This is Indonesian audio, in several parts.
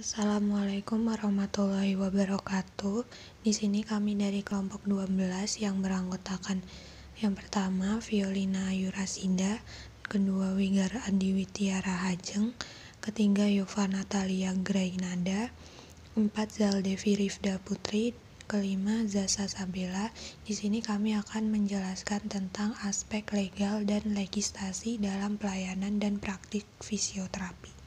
Assalamualaikum warahmatullahi wabarakatuh. Di sini kami dari kelompok 12 yang beranggotakan yang pertama Violina Yurasinda, kedua Wigar Adiwitya Rahajeng, ketiga Yova Natalia Grainada, empat Zaldevi Rifda Putri, kelima Zasa Sabela. Di sini kami akan menjelaskan tentang aspek legal dan legislasi dalam pelayanan dan praktik fisioterapi.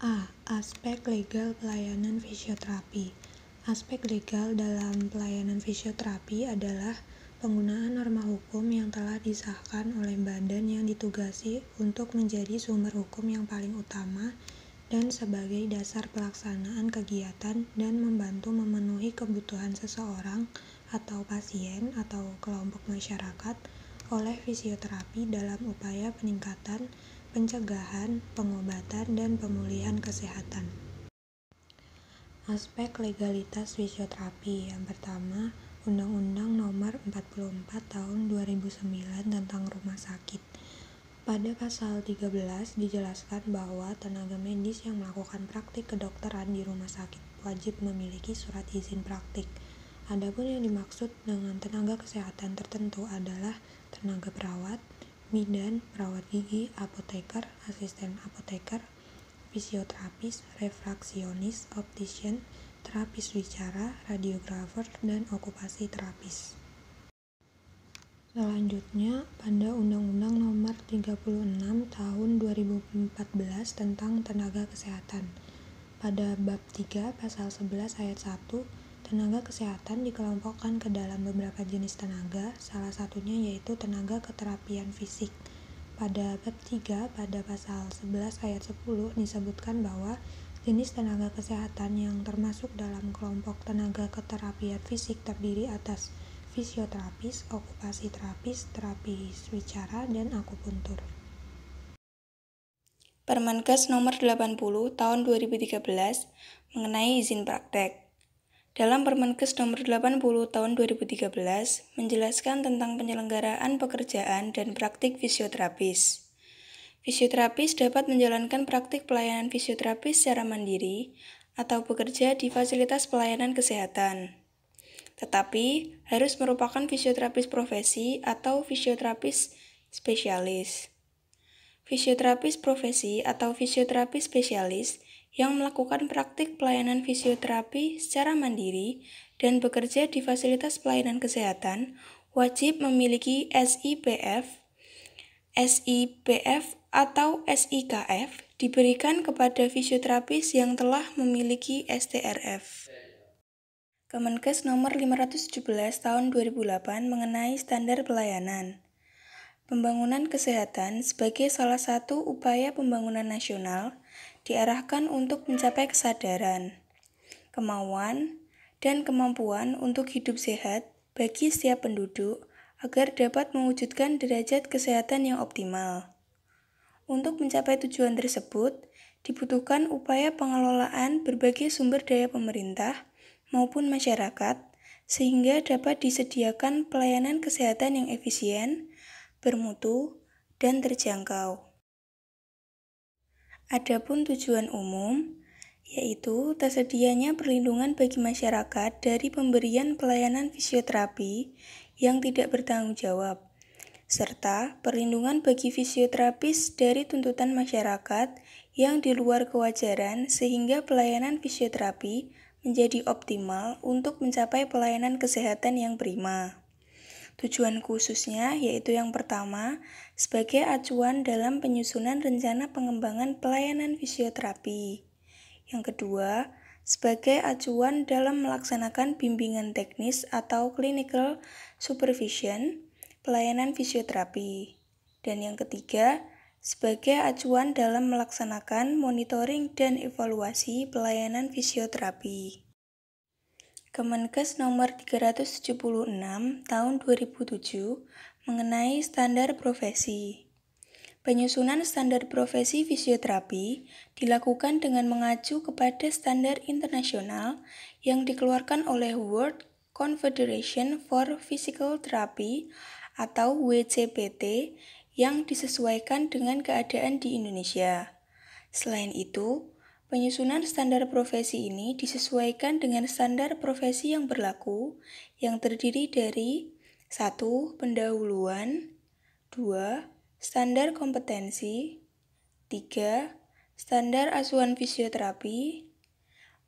A. Aspek legal pelayanan fisioterapi Aspek legal dalam pelayanan fisioterapi adalah penggunaan norma hukum yang telah disahkan oleh badan yang ditugasi untuk menjadi sumber hukum yang paling utama dan sebagai dasar pelaksanaan kegiatan dan membantu memenuhi kebutuhan seseorang atau pasien atau kelompok masyarakat oleh fisioterapi dalam upaya peningkatan pencegahan, pengobatan, dan pemulihan kesehatan. Aspek legalitas fisioterapi yang pertama, Undang-Undang Nomor 44 Tahun 2009 tentang Rumah Sakit. Pada pasal 13 dijelaskan bahwa tenaga medis yang melakukan praktik kedokteran di rumah sakit wajib memiliki surat izin praktik. Adapun yang dimaksud dengan tenaga kesehatan tertentu adalah tenaga perawat, bidan, perawat gigi, apoteker, asisten apoteker, fisioterapis, refraksionis, optician, terapis bicara, radiografer, dan okupasi terapis. Selanjutnya, pada Undang-Undang Nomor 36 Tahun 2014 tentang Tenaga Kesehatan. Pada bab 3 pasal 11 ayat 1 Tenaga kesehatan dikelompokkan ke dalam beberapa jenis tenaga, salah satunya yaitu tenaga keterapian fisik. Pada bab 3 pada pasal 11 ayat 10 disebutkan bahwa jenis tenaga kesehatan yang termasuk dalam kelompok tenaga keterapian fisik terdiri atas fisioterapis, okupasi terapis, terapi wicara, dan akupuntur. Permenkes nomor 80 tahun 2013 mengenai izin praktek dalam Permenkes nomor 80 tahun 2013 menjelaskan tentang penyelenggaraan pekerjaan dan praktik fisioterapis. Fisioterapis dapat menjalankan praktik pelayanan fisioterapis secara mandiri atau bekerja di fasilitas pelayanan kesehatan. Tetapi harus merupakan fisioterapis profesi atau fisioterapis spesialis. Fisioterapis profesi atau fisioterapis spesialis yang melakukan praktik pelayanan fisioterapi secara mandiri dan bekerja di fasilitas pelayanan kesehatan wajib memiliki SIPF, SIPF atau SIKF diberikan kepada fisioterapis yang telah memiliki STRF. Kemenkes nomor 517 tahun 2008 mengenai standar pelayanan. Pembangunan kesehatan sebagai salah satu upaya pembangunan nasional diarahkan untuk mencapai kesadaran, kemauan, dan kemampuan untuk hidup sehat bagi setiap penduduk agar dapat mewujudkan derajat kesehatan yang optimal. Untuk mencapai tujuan tersebut, dibutuhkan upaya pengelolaan berbagai sumber daya pemerintah maupun masyarakat sehingga dapat disediakan pelayanan kesehatan yang efisien, bermutu, dan terjangkau. Adapun tujuan umum, yaitu tersedianya perlindungan bagi masyarakat dari pemberian pelayanan fisioterapi yang tidak bertanggung jawab, serta perlindungan bagi fisioterapis dari tuntutan masyarakat yang di luar kewajaran sehingga pelayanan fisioterapi menjadi optimal untuk mencapai pelayanan kesehatan yang prima. Tujuan khususnya yaitu yang pertama, sebagai acuan dalam penyusunan rencana pengembangan pelayanan fisioterapi. Yang kedua, sebagai acuan dalam melaksanakan bimbingan teknis atau clinical supervision pelayanan fisioterapi. Dan yang ketiga, sebagai acuan dalam melaksanakan monitoring dan evaluasi pelayanan fisioterapi. Kemenkes nomor 376 tahun 2007 mengenai standar profesi. Penyusunan standar profesi fisioterapi dilakukan dengan mengacu kepada standar internasional yang dikeluarkan oleh World Confederation for Physical Therapy atau WCPT yang disesuaikan dengan keadaan di Indonesia. Selain itu, Penyusunan standar profesi ini disesuaikan dengan standar profesi yang berlaku yang terdiri dari 1. pendahuluan, 2. standar kompetensi, 3. standar asuhan fisioterapi,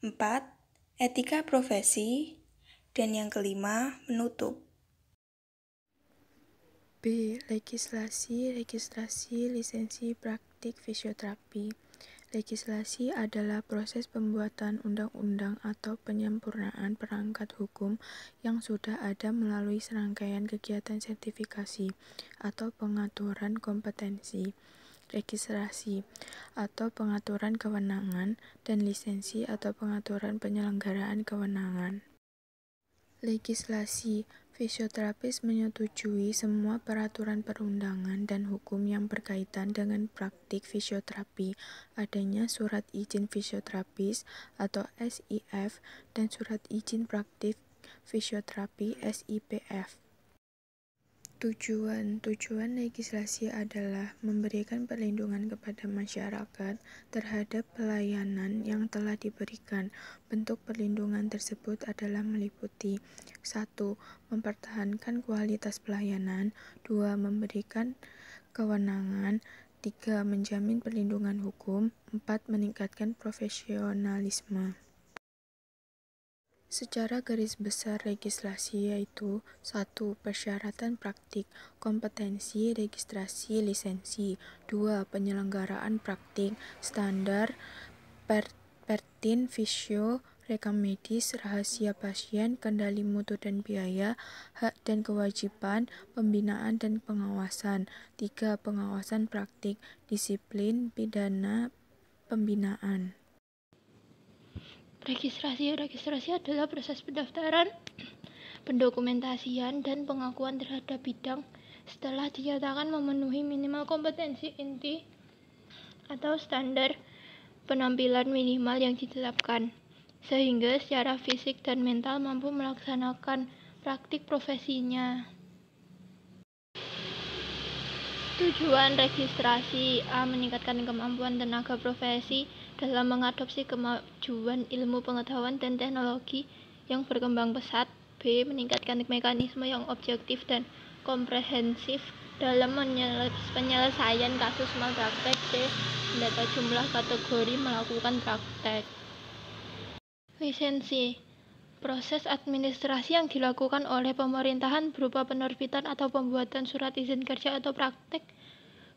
4. etika profesi, dan yang kelima menutup. B. Legislasi, registrasi, lisensi praktik fisioterapi. Legislasi adalah proses pembuatan undang-undang atau penyempurnaan perangkat hukum yang sudah ada melalui serangkaian kegiatan sertifikasi atau pengaturan kompetensi, registrasi atau pengaturan kewenangan, dan lisensi atau pengaturan penyelenggaraan kewenangan. Legislasi Fisioterapis menyetujui semua peraturan perundangan dan hukum yang berkaitan dengan praktik fisioterapi. Adanya surat izin fisioterapis atau SIF dan surat izin praktik fisioterapi SIPF. Tujuan-tujuan legislasi adalah memberikan perlindungan kepada masyarakat terhadap pelayanan yang telah diberikan. Bentuk perlindungan tersebut adalah meliputi 1. mempertahankan kualitas pelayanan, 2. memberikan kewenangan, 3. menjamin perlindungan hukum, 4. meningkatkan profesionalisme. Secara garis besar registrasi yaitu satu Persyaratan praktik, kompetensi, registrasi, lisensi dua Penyelenggaraan praktik, standar, per, pertin, visio, rekam medis, rahasia pasien, kendali mutu dan biaya, hak dan kewajiban, pembinaan dan pengawasan tiga Pengawasan praktik, disiplin, pidana, pembinaan Registrasi registrasi adalah proses pendaftaran, pendokumentasian, dan pengakuan terhadap bidang setelah dinyatakan memenuhi minimal kompetensi inti atau standar penampilan minimal yang ditetapkan, sehingga secara fisik dan mental mampu melaksanakan praktik profesinya. Tujuan registrasi A. Meningkatkan kemampuan tenaga profesi dalam mengadopsi kemajuan ilmu pengetahuan dan teknologi yang berkembang pesat, B. Meningkatkan mekanisme yang objektif dan komprehensif dalam penyelesaian kasus malpraktek C. Mendata jumlah kategori melakukan praktek Lisensi Proses administrasi yang dilakukan oleh pemerintahan berupa penerbitan atau pembuatan surat izin kerja atau praktek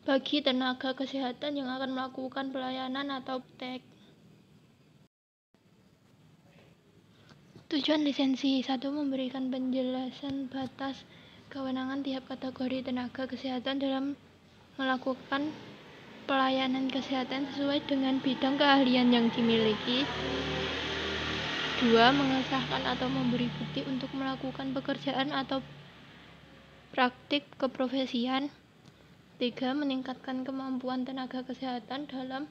bagi tenaga kesehatan yang akan melakukan pelayanan atau praktek. Tujuan lisensi satu memberikan penjelasan batas kewenangan tiap kategori tenaga kesehatan dalam melakukan pelayanan kesehatan sesuai dengan bidang keahlian yang dimiliki. Dua Mengesahkan atau memberi bukti untuk melakukan pekerjaan atau praktik keprofesian. 3. Meningkatkan kemampuan tenaga kesehatan dalam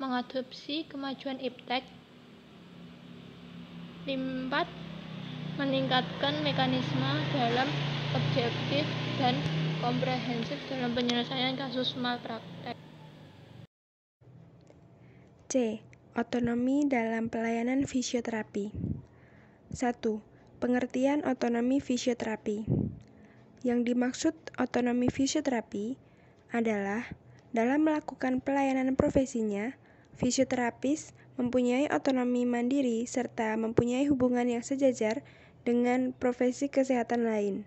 mengadopsi kemajuan iptek. 4. Meningkatkan mekanisme dalam objektif dan komprehensif dalam penyelesaian kasus malpraktek. C. Otonomi dalam pelayanan fisioterapi. 1. Pengertian otonomi fisioterapi. Yang dimaksud otonomi fisioterapi adalah dalam melakukan pelayanan profesinya, fisioterapis mempunyai otonomi mandiri serta mempunyai hubungan yang sejajar dengan profesi kesehatan lain.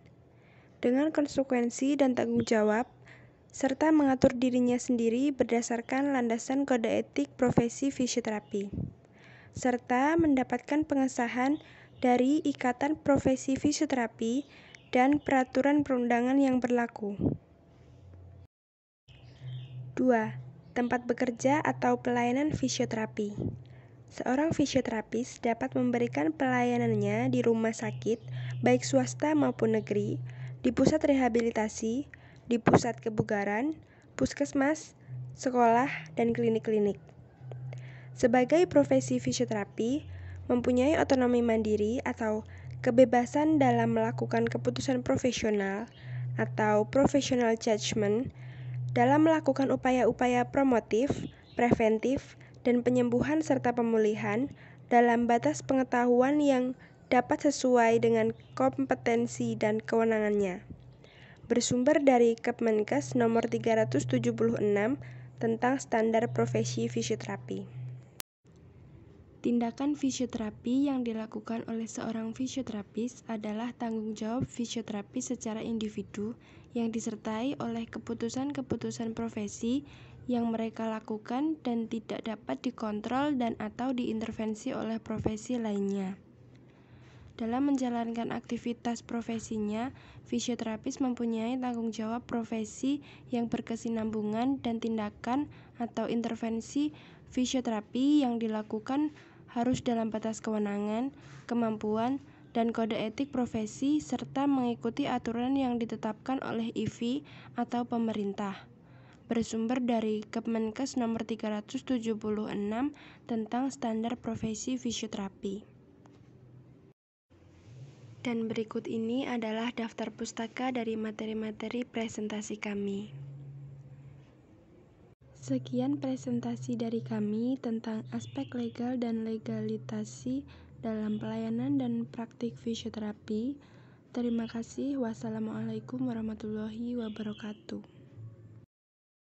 Dengan konsekuensi dan tanggung jawab, serta mengatur dirinya sendiri berdasarkan landasan kode etik profesi fisioterapi, serta mendapatkan pengesahan dari Ikatan Profesi Fisioterapi dan peraturan perundangan yang berlaku. 2. Tempat bekerja atau pelayanan fisioterapi. Seorang fisioterapis dapat memberikan pelayanannya di rumah sakit, baik swasta maupun negeri, di pusat rehabilitasi, di pusat kebugaran, puskesmas, sekolah, dan klinik-klinik. Sebagai profesi fisioterapi, mempunyai otonomi mandiri atau kebebasan dalam melakukan keputusan profesional atau professional judgment dalam melakukan upaya-upaya promotif, preventif, dan penyembuhan serta pemulihan dalam batas pengetahuan yang dapat sesuai dengan kompetensi dan kewenangannya. Bersumber dari Kemenkes nomor 376 tentang standar profesi fisioterapi. Tindakan fisioterapi yang dilakukan oleh seorang fisioterapis adalah tanggung jawab fisioterapi secara individu yang disertai oleh keputusan-keputusan profesi yang mereka lakukan dan tidak dapat dikontrol dan atau diintervensi oleh profesi lainnya. Dalam menjalankan aktivitas profesinya, fisioterapis mempunyai tanggung jawab profesi yang berkesinambungan dan tindakan atau intervensi fisioterapi yang dilakukan harus dalam batas kewenangan, kemampuan, dan kode etik profesi serta mengikuti aturan yang ditetapkan oleh IVI atau pemerintah. Bersumber dari Kemenkes nomor 376 tentang standar profesi fisioterapi. Dan berikut ini adalah daftar pustaka dari materi-materi presentasi kami. Sekian presentasi dari kami tentang aspek legal dan legalitasi dalam pelayanan dan praktik fisioterapi. Terima kasih. Wassalamualaikum warahmatullahi wabarakatuh.